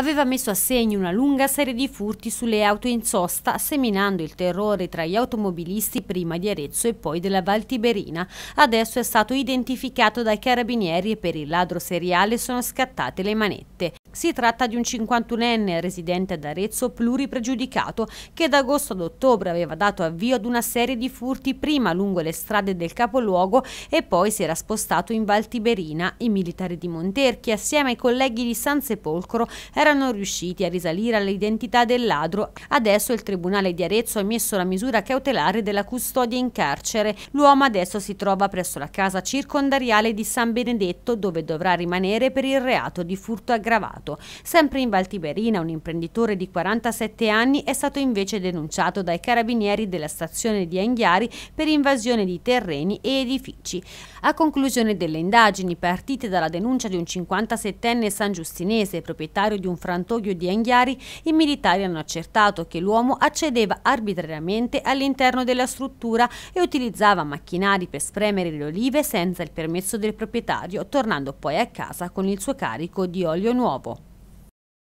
aveva messo a segno una lunga serie di furti sulle auto in sosta, seminando il terrore tra gli automobilisti prima di Arezzo e poi della Valtiberina. Adesso è stato identificato dai carabinieri e per il ladro seriale sono scattate le manette. Si tratta di un 51enne residente ad Arezzo pluripregiudicato che da agosto ad ottobre aveva dato avvio ad una serie di furti prima lungo le strade del capoluogo e poi si era spostato in Valtiberina. I militari di Monterchi assieme ai colleghi di San Sepolcro erano erano riusciti a risalire all'identità del ladro. Adesso il Tribunale di Arezzo ha messo la misura cautelare della custodia in carcere. L'uomo adesso si trova presso la casa circondariale di San Benedetto dove dovrà rimanere per il reato di furto aggravato. Sempre in Valtiberina un imprenditore di 47 anni è stato invece denunciato dai carabinieri della stazione di Anghiari per invasione di terreni e edifici. A conclusione delle indagini partite dalla denuncia di un 57enne san giustinese proprietario di un un frantoio di Anghiari, i militari hanno accertato che l'uomo accedeva arbitrariamente all'interno della struttura e utilizzava macchinari per spremere le olive senza il permesso del proprietario, tornando poi a casa con il suo carico di olio nuovo.